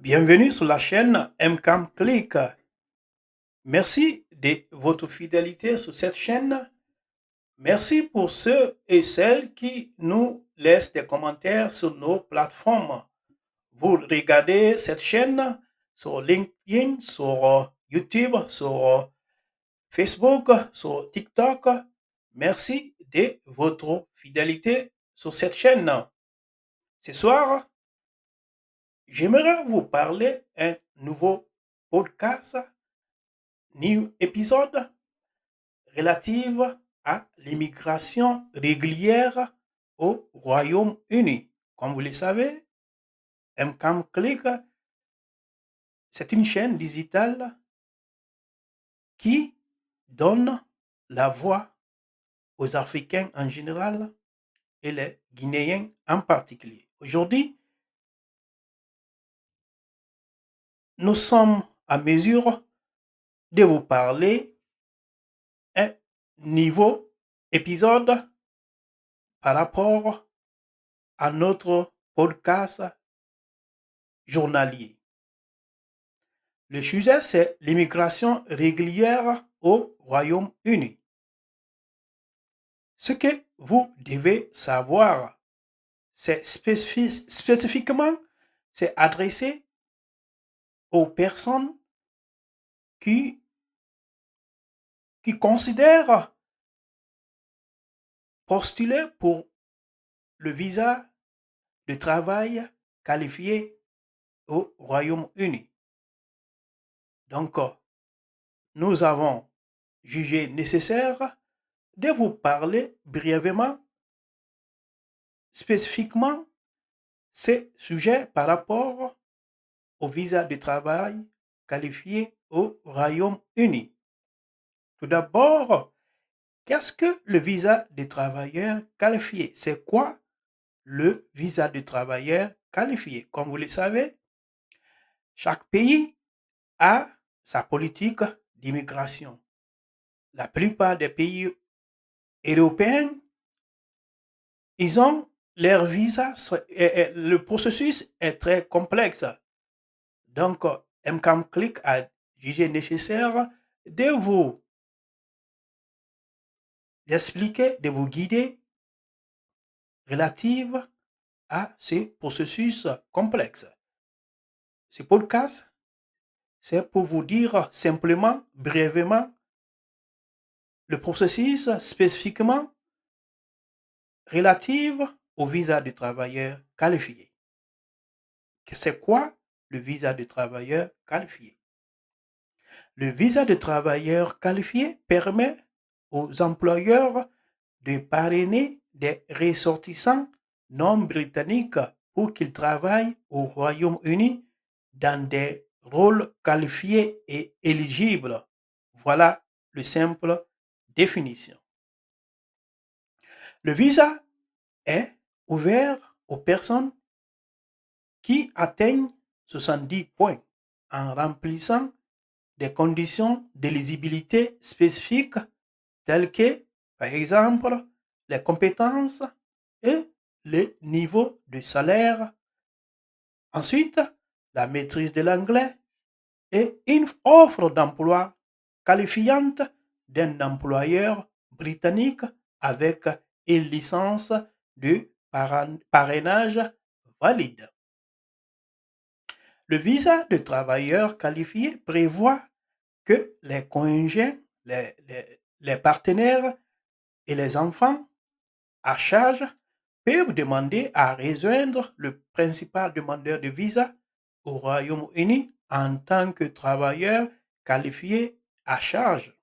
Bienvenue sur la chaîne MCAM Click. Merci de votre fidélité sur cette chaîne. Merci pour ceux et celles qui nous laissent des commentaires sur nos plateformes. Vous regardez cette chaîne sur LinkedIn, sur YouTube, sur Facebook, sur TikTok. Merci de votre fidélité sur cette chaîne. Ce soir, J'aimerais vous parler un nouveau podcast, new épisode relative à l'immigration régulière au Royaume-Uni. Comme vous le savez, MCAM Click, c'est une chaîne digitale qui donne la voix aux Africains en général et les Guinéens en particulier. Aujourd'hui, nous sommes à mesure de vous parler un niveau épisode par rapport à notre podcast journalier. Le sujet, c'est l'immigration régulière au Royaume-Uni. Ce que vous devez savoir, c'est spécifiquement, c'est adressé aux personnes qui, qui considèrent postuler pour le visa de travail qualifié au Royaume-Uni. Donc, euh, nous avons jugé nécessaire de vous parler brièvement, spécifiquement, ces sujets par rapport visa de travail qualifié au Royaume-Uni. Tout d'abord, qu'est-ce que le visa de travailleur qualifié C'est quoi le visa de travailleur qualifié Comme vous le savez, chaque pays a sa politique d'immigration. La plupart des pays européens, ils ont leur visa, euh, euh, le processus est très complexe. Donc, MCAM Click a jugé nécessaire de vous expliquer, de vous guider relative à ce processus complexe. Ce podcast, c'est pour vous dire simplement, brièvement, le processus spécifiquement relative au visa du travailleur qualifié. C'est quoi le visa de travailleur qualifié. Le visa de travailleur qualifié permet aux employeurs de parrainer des ressortissants non britanniques pour qu'ils travaillent au Royaume-Uni dans des rôles qualifiés et éligibles. Voilà le simple définition. Le visa est ouvert aux personnes qui atteignent 70 points en remplissant des conditions d'éligibilité spécifiques telles que, par exemple, les compétences et le niveau de salaire. Ensuite, la maîtrise de l'anglais et une offre d'emploi qualifiante d'un employeur britannique avec une licence de parrainage valide. Le visa de travailleurs qualifié prévoit que les conjoints, les, partenaires et les enfants à charge peuvent demander à rejoindre le principal demandeur de visa au Royaume-Uni en tant que travailleur qualifié à charge.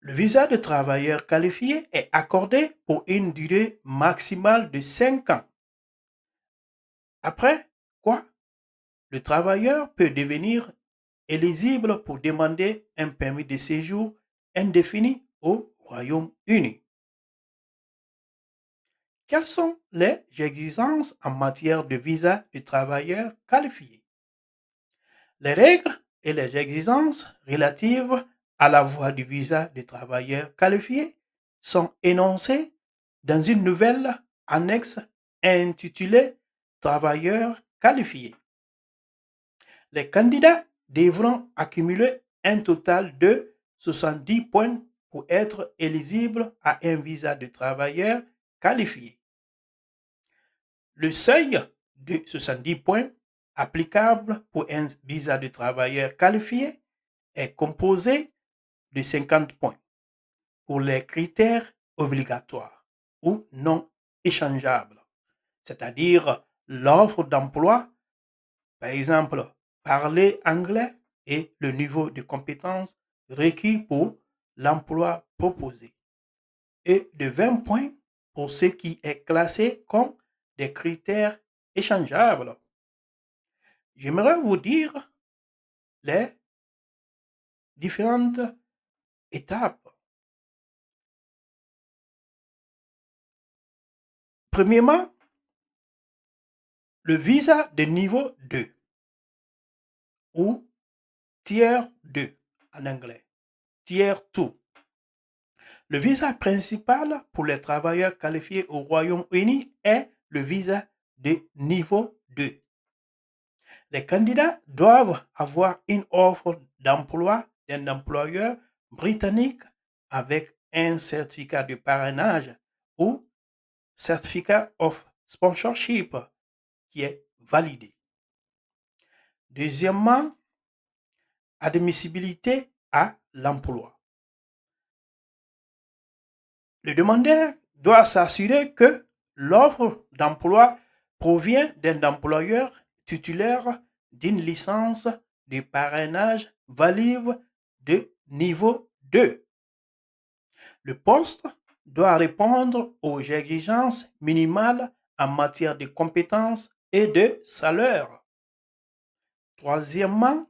Le visa de travailleur qualifié est accordé pour une durée maximale de 5 ans. Après, le travailleur peut devenir éligible pour demander un permis de séjour indéfini au Royaume-Uni. Quelles sont les exigences en matière de visa de travailleurs qualifiés Les règles et les exigences relatives à la voie du visa de travailleurs qualifiés sont énoncées dans une nouvelle annexe intitulée Travailleurs qualifiés les candidats devront accumuler un total de 70 points pour être éligibles à un visa de travailleur qualifié. Le seuil de 70 points applicable pour un visa de travailleur qualifié est composé de 50 points pour les critères obligatoires ou non échangeables, c'est-à-dire l'offre d'emploi, par exemple parler anglais et le niveau de compétence requis pour l'emploi proposé, et de 20 points pour ce qui est classé comme des critères échangeables. J'aimerais vous dire les différentes étapes. Premièrement, le visa de niveau 2 ou tiers 2 en anglais, Tier tout. Le visa principal pour les travailleurs qualifiés au Royaume-Uni est le visa de niveau 2. Les candidats doivent avoir une offre d'emploi d'un employeur britannique avec un certificat de parrainage ou certificat of sponsorship qui est validé. Deuxièmement, admissibilité à l'emploi. Le demandeur doit s'assurer que l'offre d'emploi provient d'un employeur titulaire d'une licence de parrainage valide de niveau 2. Le poste doit répondre aux exigences minimales en matière de compétences et de salaire. Troisièmement,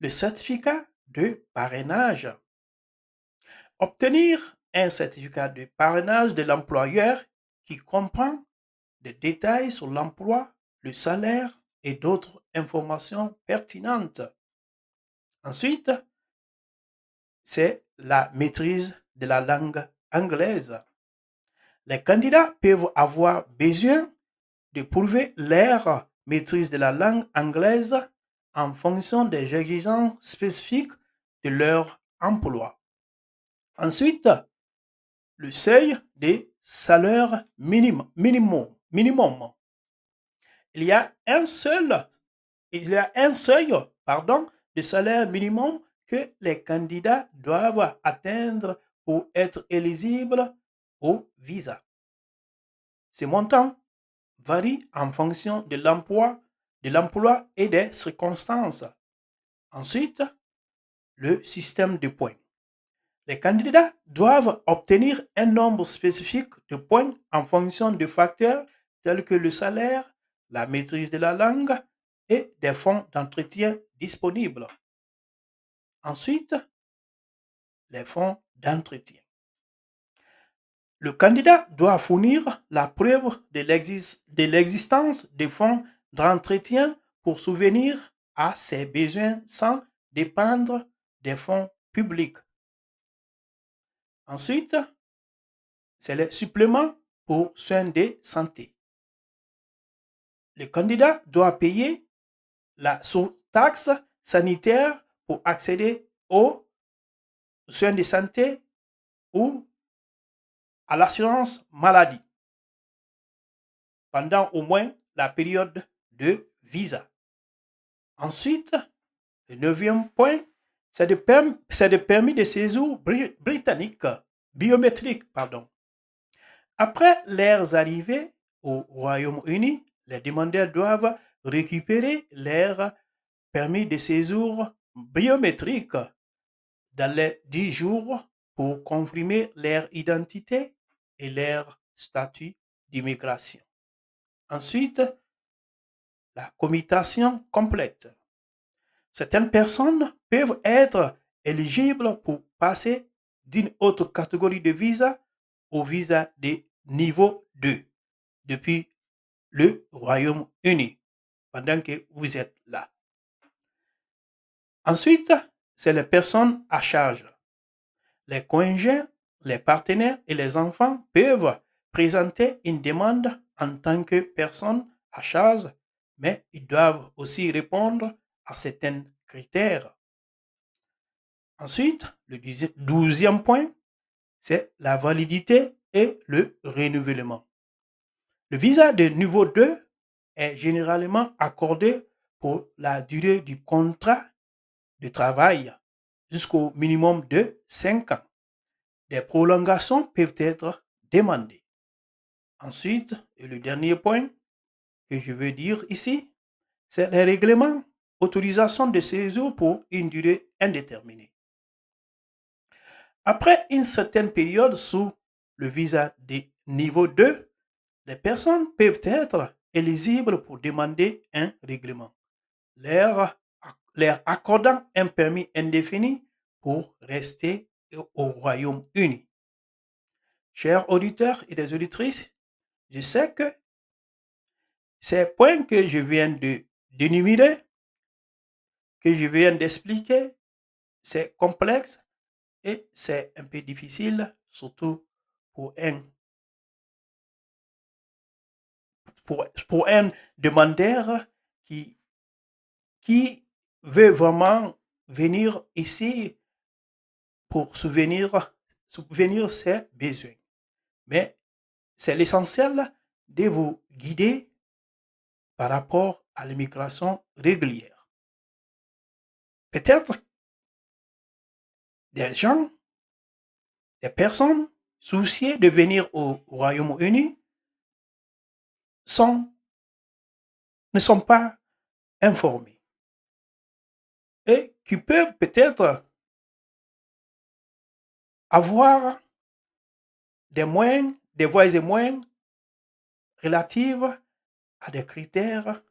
le certificat de parrainage. Obtenir un certificat de parrainage de l'employeur qui comprend des détails sur l'emploi, le salaire et d'autres informations pertinentes. Ensuite, c'est la maîtrise de la langue anglaise. Les candidats peuvent avoir besoin de prouver leur maîtrise de la langue anglaise en fonction des exigences spécifiques de leur emploi. Ensuite, le seuil des salaires minimum, minimum, minimum. Il y a un seul, il y a un seuil, pardon, de salaire minimum que les candidats doivent atteindre pour être éligibles au visa. Ce montant varie en fonction de l'emploi, de l'emploi et des circonstances. Ensuite, le système de points. Les candidats doivent obtenir un nombre spécifique de points en fonction de facteurs tels que le salaire, la maîtrise de la langue et des fonds d'entretien disponibles. Ensuite, les fonds d'entretien. Le candidat doit fournir la preuve de l'existence des fonds d'entretien pour souvenir à ses besoins sans dépendre des fonds publics. Ensuite, c'est le supplément pour soins de santé. Le candidat doit payer la sous-taxe sanitaire pour accéder aux soins de santé ou à l'assurance maladie pendant au moins la période de visa. Ensuite, le neuvième point, c'est le permis, de séjour britannique, biométrique, pardon. Après leurs arrivées au Royaume-Uni, les demandeurs doivent récupérer leur permis de séjour biométrique dans les 10 jours pour confirmer leur identité et leur statut d'immigration. Ensuite, la commutation complète. Certaines personnes peuvent être éligibles pour passer d'une autre catégorie de visa au visa de niveau 2 depuis le Royaume-Uni pendant que vous êtes là. Ensuite, c'est les personnes à charge. Les congés les partenaires et les enfants peuvent présenter une demande en tant que personne à charge, mais ils doivent aussi répondre à certains critères. Ensuite, le douzième point, c'est la validité et le renouvellement. Le visa de niveau 2 est généralement accordé pour la durée du contrat de travail jusqu'au minimum de 5 ans des prolongations peuvent être demandées. Ensuite, et le dernier point que je veux dire ici, c'est les règlements autorisation de séjour pour une durée indéterminée. Après une certaine période sous le visa de niveau 2, les personnes peuvent être éligibles pour demander un règlement, leur, leur accordant un permis indéfini pour rester au Royaume-Uni. Chers auditeurs et des auditrices, je sais que ces points que je viens de d'énumérer, que je viens d'expliquer, c'est complexe et c'est un peu difficile, surtout pour un, pour, un demandeur qui, qui veut vraiment venir ici pour souvenir, souvenir ses besoins. Mais c'est l'essentiel de vous guider par rapport à l'immigration régulière. Peut-être des gens, des personnes souciées de venir au Royaume-Uni sont, ne sont pas informés et qui peuvent peut-être avoir des moyens, des voies et moyens relatives à des critères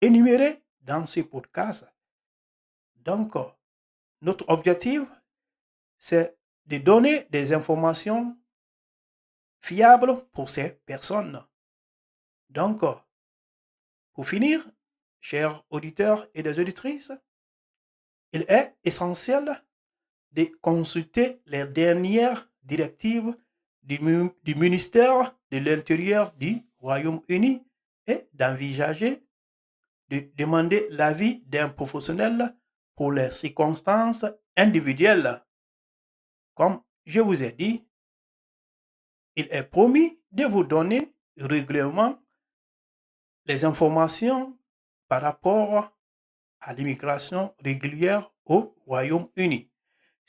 énumérés dans ce podcast. Donc, notre objectif, c'est de donner des informations fiables pour ces personnes. Donc, pour finir, chers auditeurs et des auditrices, il est essentiel de consulter les dernières directives du, du ministère de l'Intérieur du Royaume-Uni et d'envisager de demander l'avis d'un professionnel pour les circonstances individuelles. Comme je vous ai dit, il est promis de vous donner régulièrement les informations par rapport à l'immigration régulière au Royaume-Uni.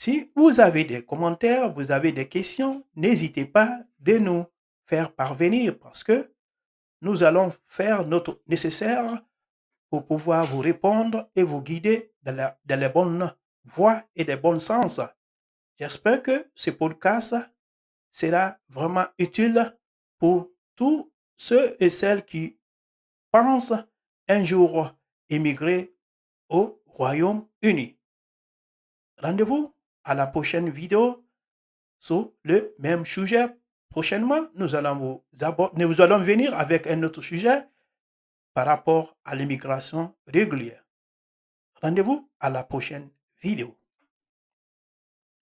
Si vous avez des commentaires, vous avez des questions, n'hésitez pas de nous faire parvenir parce que nous allons faire notre nécessaire pour pouvoir vous répondre et vous guider dans la, dans bonne voie et les bons sens. J'espère que ce podcast sera vraiment utile pour tous ceux et celles qui pensent un jour émigrer au Royaume-Uni. Rendez-vous à la prochaine vidéo sur le même sujet. Prochainement, nous allons, nous allons venir avec un autre sujet par rapport à l'immigration régulière. Rendez-vous à la prochaine vidéo.